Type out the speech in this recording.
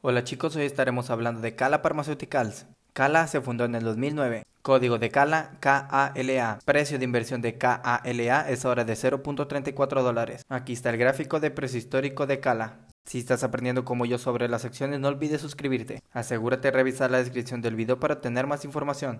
Hola chicos, hoy estaremos hablando de Cala Pharmaceuticals. Cala se fundó en el 2009. Código de Cala, KALA. Precio de inversión de KALA es ahora de 0.34 dólares. Aquí está el gráfico de precio histórico de Cala. Si estás aprendiendo como yo sobre las acciones, no olvides suscribirte. Asegúrate de revisar la descripción del video para obtener más información.